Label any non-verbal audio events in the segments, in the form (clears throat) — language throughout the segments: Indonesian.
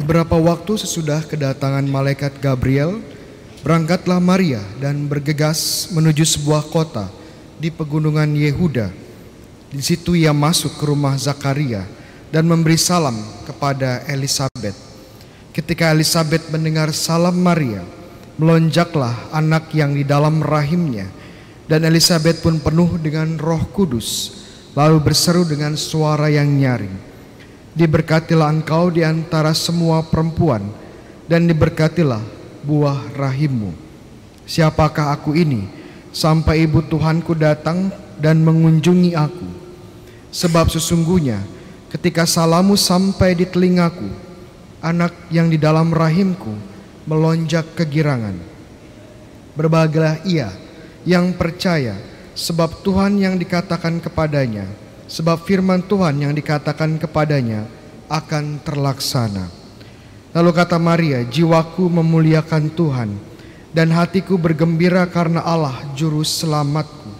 Beberapa waktu sesudah kedatangan malaikat Gabriel, berangkatlah Maria dan bergegas menuju sebuah kota di pegunungan Yehuda. Di situ ia masuk ke rumah Zakaria dan memberi salam kepada Elizabeth. Ketika Elizabeth mendengar salam Maria, melonjaklah anak yang di dalam rahimnya, dan Elizabeth pun penuh dengan Roh Kudus, lalu berseru dengan suara yang nyaring. Diberkatilah engkau di antara semua perempuan, dan diberkatilah buah rahimmu. Siapakah aku ini, sampai ibu Tuhanku datang dan mengunjungi aku? Sebab sesungguhnya, ketika salamu sampai di telingaku, anak yang di dalam rahimku melonjak kegirangan. Berbahagialah ia yang percaya, sebab Tuhan yang dikatakan kepadanya, sebab firman Tuhan yang dikatakan kepadanya akan terlaksana. Lalu kata Maria, jiwaku memuliakan Tuhan dan hatiku bergembira karena Allah juru selamatku.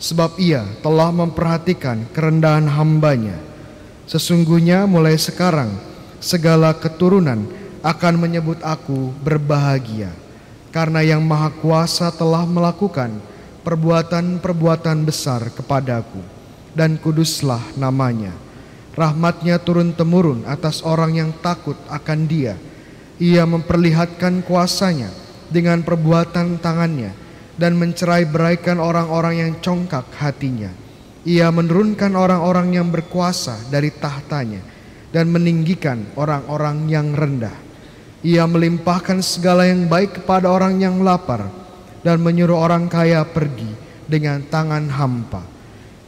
Sebab ia telah memperhatikan kerendahan hambanya. Sesungguhnya mulai sekarang segala keturunan akan menyebut aku berbahagia. Karena yang maha kuasa telah melakukan perbuatan-perbuatan besar kepadaku dan kuduslah namanya. Rahmatnya turun-temurun atas orang yang takut akan dia. Ia memperlihatkan kuasanya dengan perbuatan tangannya dan mencerai beraikan orang-orang yang congkak hatinya. Ia menurunkan orang-orang yang berkuasa dari tahtanya dan meninggikan orang-orang yang rendah. Ia melimpahkan segala yang baik kepada orang yang lapar dan menyuruh orang kaya pergi dengan tangan hampa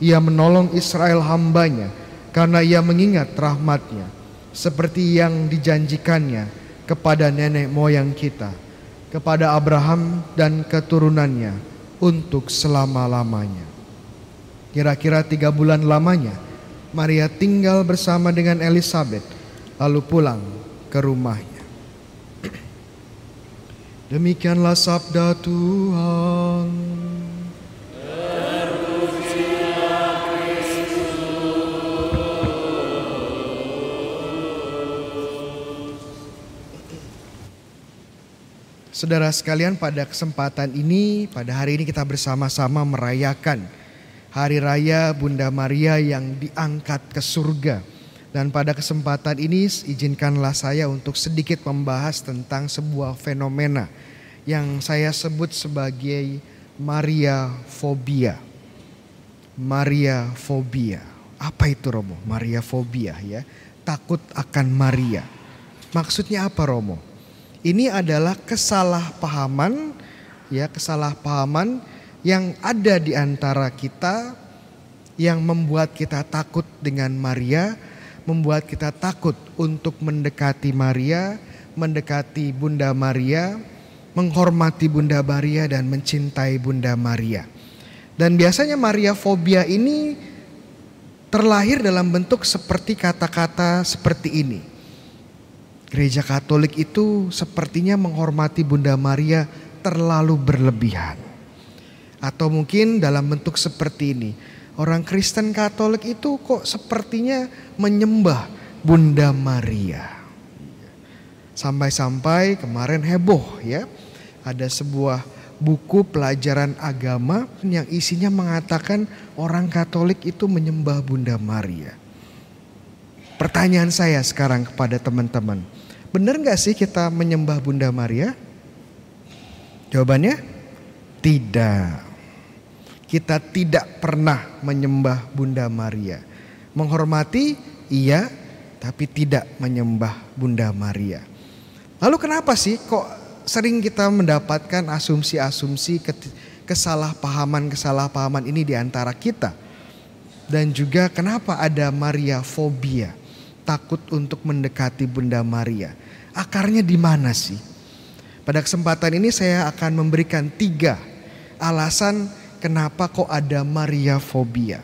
ia menolong Israel hambanya karena ia mengingat rahmatnya seperti yang dijanjikannya kepada nenek moyang kita, kepada Abraham dan keturunannya untuk selama-lamanya. Kira-kira tiga bulan lamanya, Maria tinggal bersama dengan Elizabeth, lalu pulang ke rumahnya. (clears throat) Demikianlah sabda Tuhan. Saudara sekalian, pada kesempatan ini, pada hari ini kita bersama-sama merayakan Hari Raya Bunda Maria yang diangkat ke surga. Dan pada kesempatan ini izinkanlah saya untuk sedikit membahas tentang sebuah fenomena yang saya sebut sebagai Maria fobia. Maria fobia. Apa itu Romo? Maria fobia ya. Takut akan Maria. Maksudnya apa Romo? ini adalah kesalahpahaman ya kesalahpahaman yang ada di antara kita yang membuat kita takut dengan Maria, membuat kita takut untuk mendekati Maria, mendekati Bunda Maria, menghormati Bunda Maria dan mencintai Bunda Maria. Dan biasanya Maria fobia ini terlahir dalam bentuk seperti kata-kata seperti ini. Gereja Katolik itu sepertinya menghormati Bunda Maria terlalu berlebihan. Atau mungkin dalam bentuk seperti ini. Orang Kristen Katolik itu kok sepertinya menyembah Bunda Maria. Sampai-sampai kemarin heboh ya. Ada sebuah buku pelajaran agama yang isinya mengatakan orang Katolik itu menyembah Bunda Maria. Pertanyaan saya sekarang kepada teman-teman. Benar nggak sih kita menyembah Bunda Maria? Jawabannya tidak. Kita tidak pernah menyembah Bunda Maria. Menghormati iya, tapi tidak menyembah Bunda Maria. Lalu kenapa sih kok sering kita mendapatkan asumsi-asumsi kesalahpahaman-kesalahpahaman ini di antara kita? Dan juga kenapa ada Maria fobia? takut untuk mendekati Bunda Maria. Akarnya di mana sih? Pada kesempatan ini saya akan memberikan tiga alasan kenapa kok ada Maria fobia.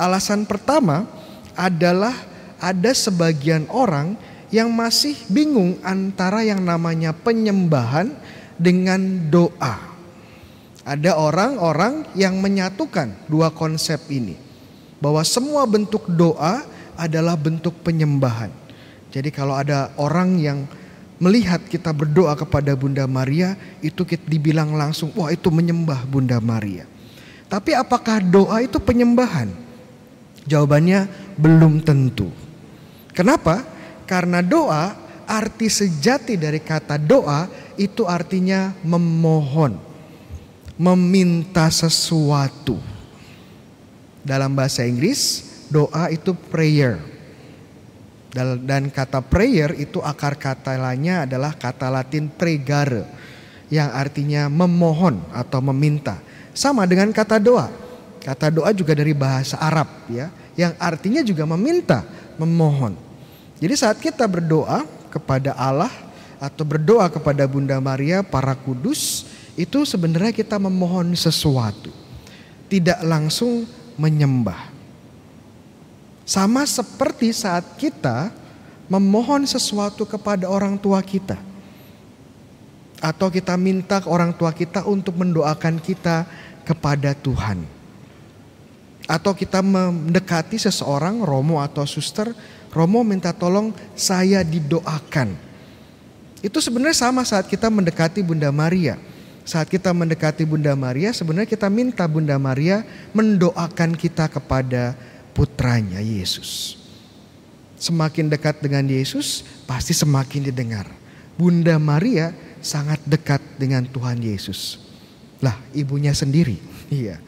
Alasan pertama adalah ada sebagian orang yang masih bingung antara yang namanya penyembahan dengan doa. Ada orang-orang yang menyatukan dua konsep ini. Bahwa semua bentuk doa adalah bentuk penyembahan. Jadi kalau ada orang yang melihat kita berdoa kepada Bunda Maria, itu kita dibilang langsung, wah itu menyembah Bunda Maria. Tapi apakah doa itu penyembahan? Jawabannya belum tentu. Kenapa? Karena doa arti sejati dari kata doa itu artinya memohon, meminta sesuatu. Dalam bahasa Inggris, doa itu prayer. Dan kata prayer itu akar katalanya adalah kata Latin pregare yang artinya memohon atau meminta. Sama dengan kata doa. Kata doa juga dari bahasa Arab ya, yang artinya juga meminta, memohon. Jadi saat kita berdoa kepada Allah atau berdoa kepada Bunda Maria, para kudus, itu sebenarnya kita memohon sesuatu. Tidak langsung menyembah. Sama seperti saat kita memohon sesuatu kepada orang tua kita. Atau kita minta orang tua kita untuk mendoakan kita kepada Tuhan. Atau kita mendekati seseorang, romo atau suster, romo minta tolong saya didoakan. Itu sebenarnya sama saat kita mendekati Bunda Maria saat kita mendekati Bunda Maria, sebenarnya kita minta Bunda Maria mendoakan kita kepada putranya Yesus. Semakin dekat dengan Yesus, pasti semakin didengar. Bunda Maria sangat dekat dengan Tuhan Yesus. Lah, ibunya sendiri. (laughs) Iya.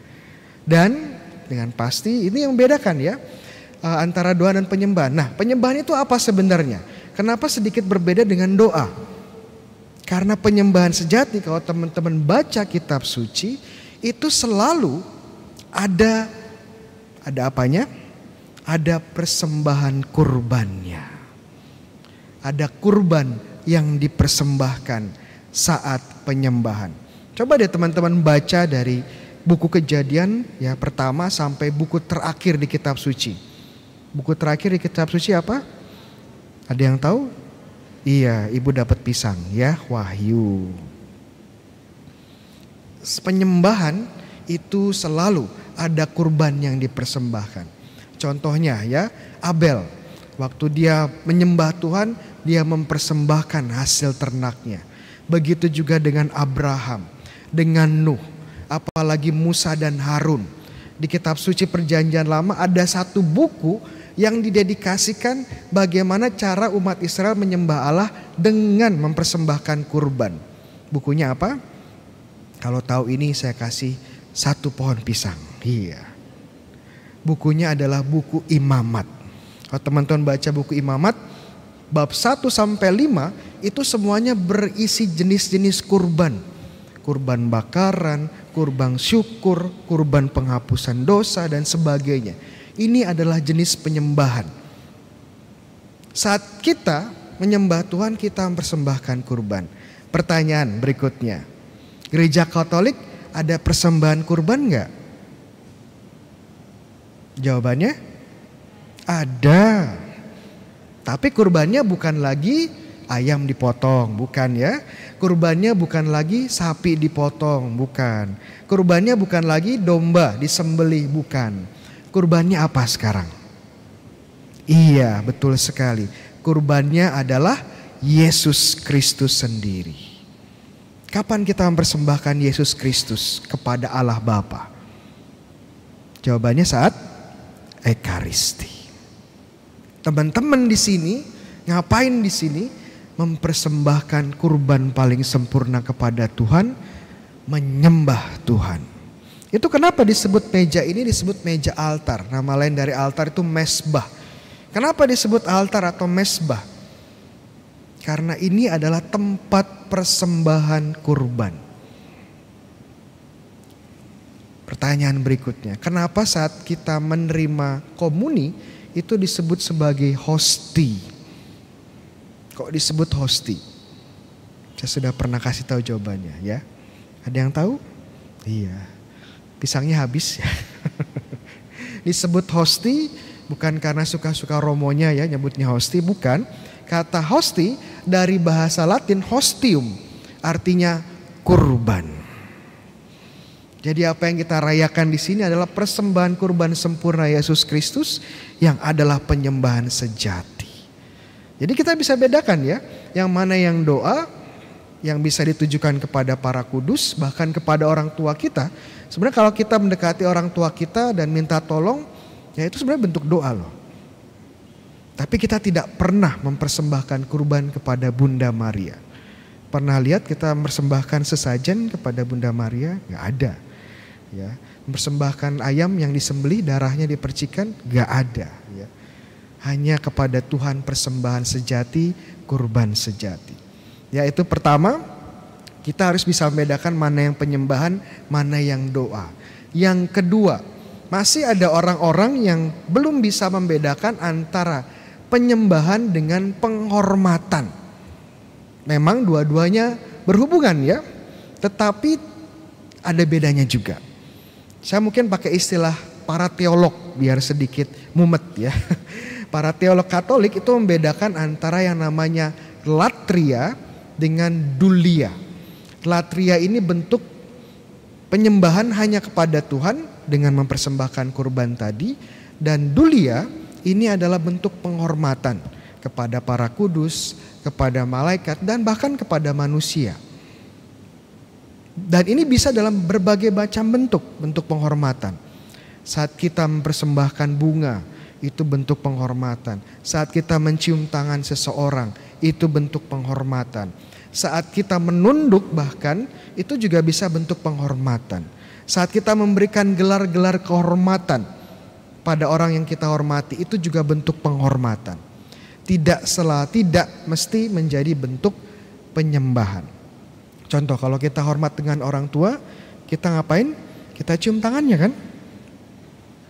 Dan dengan pasti ini yang membedakan ya eh, antara doa dan penyembahan. Nah, penyembahan itu apa sebenarnya? Kenapa sedikit berbeda dengan doa? Karena penyembahan sejati kalau teman-teman baca kitab suci itu selalu ada ada apanya? Ada persembahan kurbannya. Ada kurban yang dipersembahkan saat penyembahan. Coba deh teman-teman baca dari buku kejadian ya pertama sampai buku terakhir di kitab suci. Buku terakhir di kitab suci apa? Ada yang tahu? Iya, ibu dapat pisang ya, wahyu. Penyembahan itu selalu ada kurban yang dipersembahkan. Contohnya ya Abel, waktu dia menyembah Tuhan, dia mempersembahkan hasil ternaknya. Begitu juga dengan Abraham, dengan Nuh, apalagi Musa dan Harun. Di kitab suci perjanjian lama ada satu buku yang didedikasikan bagaimana cara umat Israel menyembah Allah dengan mempersembahkan kurban. Bukunya apa? Kalau tahu ini saya kasih satu pohon pisang. Iya. Bukunya adalah buku Imamat. Kalau teman-teman baca buku Imamat, bab 1 sampai 5 itu semuanya berisi jenis-jenis kurban. Kurban bakaran, kurban syukur, kurban penghapusan dosa dan sebagainya. Ini adalah jenis penyembahan. Saat kita menyembah Tuhan, kita mempersembahkan kurban. Pertanyaan berikutnya. Gereja Katolik ada persembahan kurban enggak? Jawabannya ada. Tapi kurbannya bukan lagi ayam dipotong, bukan ya. Kurbannya bukan lagi sapi dipotong, bukan. Kurbannya bukan lagi domba disembelih, bukan. Kurbannya apa sekarang? Iya, betul sekali. Kurbannya adalah Yesus Kristus sendiri. Kapan kita mempersembahkan Yesus Kristus kepada Allah Bapa? Jawabannya saat Ekaristi. Teman-teman di sini ngapain di sini? Mempersembahkan kurban paling sempurna kepada Tuhan, menyembah Tuhan. Itu kenapa disebut meja ini disebut meja altar. Nama lain dari altar itu mesbah. Kenapa disebut altar atau mesbah? Karena ini adalah tempat persembahan kurban. Pertanyaan berikutnya, kenapa saat kita menerima komuni itu disebut sebagai hosti? Kok disebut hosti? Saya sudah pernah kasih tahu jawabannya ya. Ada yang tahu? Iya. Pisangnya habis ya. (laughs) disebut hosti bukan karena suka-suka romonya ya nyebutnya hosti, bukan. Kata hosti dari bahasa Latin hostium artinya kurban. Jadi apa yang kita rayakan di sini adalah persembahan kurban sempurna Yesus Kristus yang adalah penyembahan sejati. Jadi kita bisa bedakan ya, yang mana yang doa yang bisa ditujukan kepada para kudus bahkan kepada orang tua kita. Sebenarnya kalau kita mendekati orang tua kita dan minta tolong, ya itu sebenarnya bentuk doa loh. Tapi kita tidak pernah mempersembahkan kurban kepada Bunda Maria. Pernah lihat kita mempersembahkan sesajen kepada Bunda Maria? Gak ada ya mempersembahkan ayam yang disembelih darahnya dipercikan gak ada ya hanya kepada Tuhan persembahan sejati kurban sejati yaitu pertama kita harus bisa membedakan mana yang penyembahan mana yang doa yang kedua masih ada orang-orang yang belum bisa membedakan antara penyembahan dengan penghormatan memang dua-duanya berhubungan ya tetapi ada bedanya juga saya mungkin pakai istilah para teolog biar sedikit mumet ya. (laughs) Para teolog Katolik itu membedakan antara yang namanya latria dengan dulia. Latria ini bentuk penyembahan hanya kepada Tuhan dengan mempersembahkan kurban tadi dan dulia ini adalah bentuk penghormatan kepada para kudus, kepada malaikat dan bahkan kepada manusia. Dan ini bisa dalam berbagai macam bentuk, bentuk penghormatan. Saat kita mempersembahkan bunga, itu bentuk penghormatan. Saat kita mencium tangan seseorang, itu bentuk penghormatan. Saat kita menunduk bahkan, itu juga bisa bentuk penghormatan. Saat kita memberikan gelar-gelar kehormatan pada orang yang kita hormati, itu juga bentuk penghormatan. Tidak selalu tidak mesti menjadi bentuk penyembahan. Contoh kalau kita hormat dengan orang tua, kita ngapain? Kita cium tangannya kan?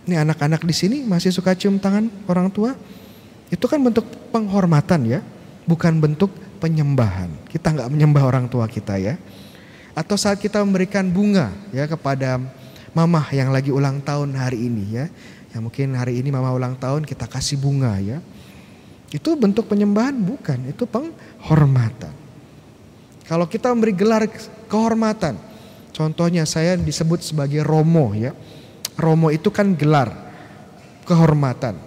Ini anak-anak di sini masih suka cium tangan orang tua. Itu kan bentuk penghormatan ya, bukan bentuk penyembahan. Kita nggak menyembah orang tua kita ya. Atau saat kita memberikan bunga ya kepada mamah yang lagi ulang tahun hari ini ya. Ya mungkin hari ini mama ulang tahun kita kasih bunga ya. Itu bentuk penyembahan bukan, itu penghormatan. Kalau kita memberi gelar kehormatan, contohnya saya disebut sebagai romo ya. Romo itu kan gelar kehormatan.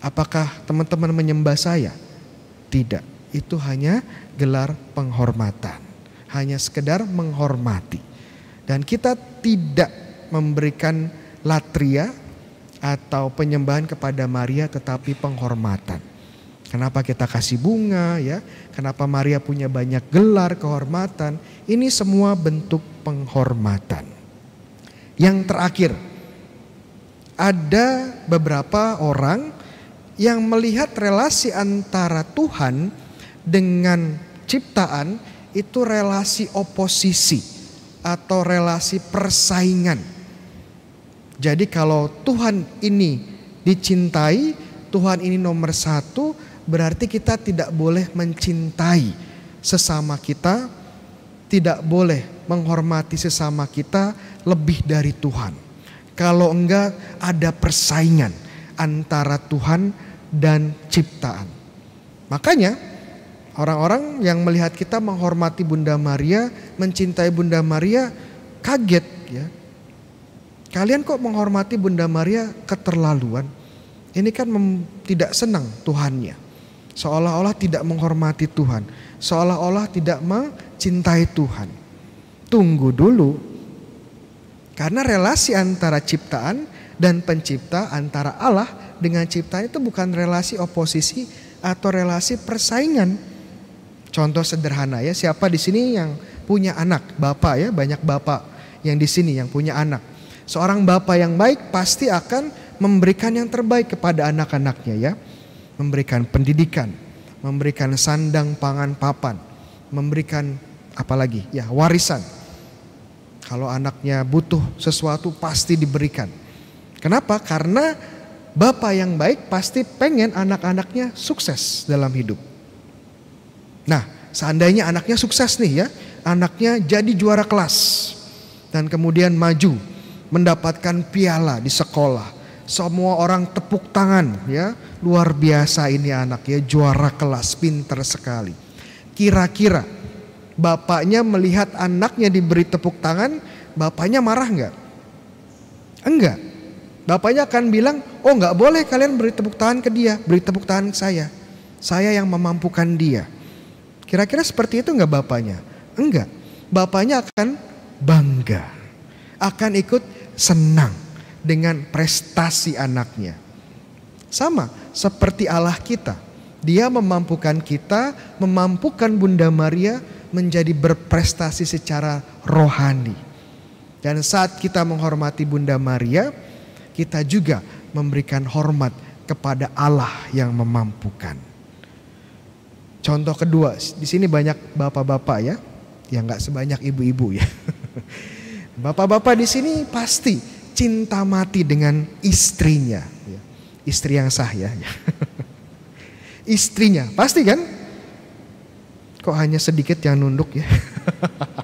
Apakah teman-teman menyembah saya? Tidak. Itu hanya gelar penghormatan. Hanya sekedar menghormati. Dan kita tidak memberikan latria atau penyembahan kepada Maria tetapi penghormatan. Kenapa kita kasih bunga ya? Kenapa Maria punya banyak gelar kehormatan? Ini semua bentuk penghormatan. Yang terakhir, ada beberapa orang yang melihat relasi antara Tuhan dengan ciptaan itu relasi oposisi atau relasi persaingan. Jadi kalau Tuhan ini dicintai, Tuhan ini nomor satu, berarti kita tidak boleh mencintai sesama kita, tidak boleh menghormati sesama kita lebih dari Tuhan. Kalau enggak ada persaingan antara Tuhan dan ciptaan. Makanya orang-orang yang melihat kita menghormati Bunda Maria, mencintai Bunda Maria kaget ya. Kalian kok menghormati Bunda Maria keterlaluan? Ini kan tidak senang Tuhannya seolah-olah tidak menghormati Tuhan, seolah-olah tidak mencintai Tuhan. Tunggu dulu, karena relasi antara ciptaan dan pencipta, antara Allah dengan ciptaan itu bukan relasi oposisi atau relasi persaingan. Contoh sederhana ya, siapa di sini yang punya anak, bapak ya, banyak bapak yang di sini yang punya anak. Seorang bapak yang baik pasti akan memberikan yang terbaik kepada anak-anaknya ya memberikan pendidikan, memberikan sandang pangan papan, memberikan apalagi ya warisan. Kalau anaknya butuh sesuatu pasti diberikan. Kenapa? Karena bapak yang baik pasti pengen anak-anaknya sukses dalam hidup. Nah, seandainya anaknya sukses nih ya, anaknya jadi juara kelas dan kemudian maju mendapatkan piala di sekolah semua orang tepuk tangan ya. Luar biasa ini anak ya, juara kelas, pinter sekali. Kira-kira bapaknya melihat anaknya diberi tepuk tangan, bapaknya marah nggak? Enggak. Bapaknya akan bilang, oh nggak boleh kalian beri tepuk tangan ke dia, beri tepuk tangan ke saya. Saya yang memampukan dia. Kira-kira seperti itu nggak bapaknya? Enggak. Bapaknya akan bangga, akan ikut senang dengan prestasi anaknya. Sama seperti Allah kita. Dia memampukan kita, memampukan Bunda Maria menjadi berprestasi secara rohani. Dan saat kita menghormati Bunda Maria, kita juga memberikan hormat kepada Allah yang memampukan. Contoh kedua, di sini banyak bapak-bapak ya, yang nggak sebanyak ibu-ibu ya. (laughs) Bapak-bapak di sini pasti cinta mati dengan istrinya. Ya, istri yang sah ya. (laughs) Istrinya, pasti kan? Kok hanya sedikit yang nunduk ya?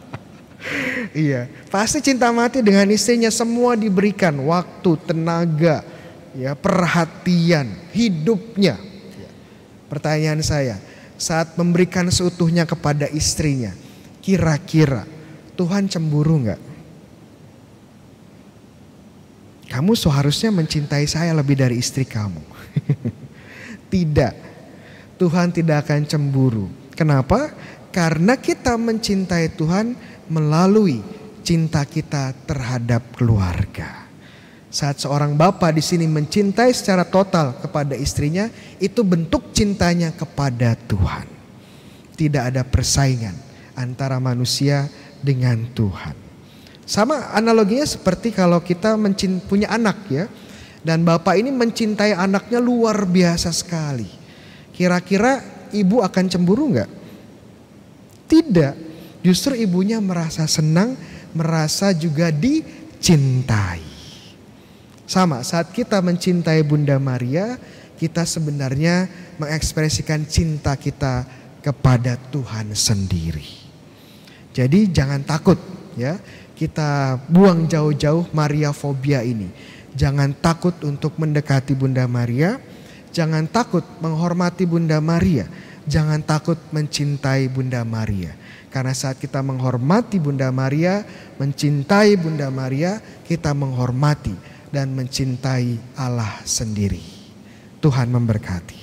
(laughs) iya, pasti cinta mati dengan istrinya semua diberikan waktu, tenaga, ya, perhatian, hidupnya. Ya, pertanyaan saya, saat memberikan seutuhnya kepada istrinya, kira-kira Tuhan cemburu nggak? Kamu seharusnya mencintai saya lebih dari istri kamu. (laughs) tidak. Tuhan tidak akan cemburu. Kenapa? Karena kita mencintai Tuhan melalui cinta kita terhadap keluarga. Saat seorang bapak di sini mencintai secara total kepada istrinya, itu bentuk cintanya kepada Tuhan. Tidak ada persaingan antara manusia dengan Tuhan. Sama analoginya seperti kalau kita mencint punya anak ya. Dan bapak ini mencintai anaknya luar biasa sekali. Kira-kira ibu akan cemburu nggak? Tidak. Justru ibunya merasa senang, merasa juga dicintai. Sama saat kita mencintai Bunda Maria, kita sebenarnya mengekspresikan cinta kita kepada Tuhan sendiri. Jadi jangan takut ya kita buang jauh-jauh Maria fobia ini. Jangan takut untuk mendekati Bunda Maria, jangan takut menghormati Bunda Maria, jangan takut mencintai Bunda Maria. Karena saat kita menghormati Bunda Maria, mencintai Bunda Maria, kita menghormati dan mencintai Allah sendiri. Tuhan memberkati.